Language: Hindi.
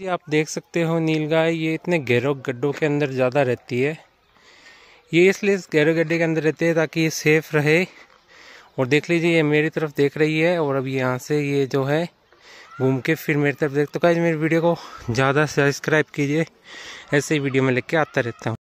ये आप देख सकते हो नील गाय ये इतने गहरों गड्ढों के अंदर ज़्यादा रहती है ये इसलिए इस गहरे गड्ढे के अंदर रहती है ताकि ये सेफ़ रहे और देख लीजिए ये मेरी तरफ देख रही है और अब यहाँ से ये जो है घूम के फिर मेरी तरफ देख तो क्या मेरी वीडियो को ज़्यादा सब्सक्राइब कीजिए ऐसे ही वीडियो में लेके आता रहता हूँ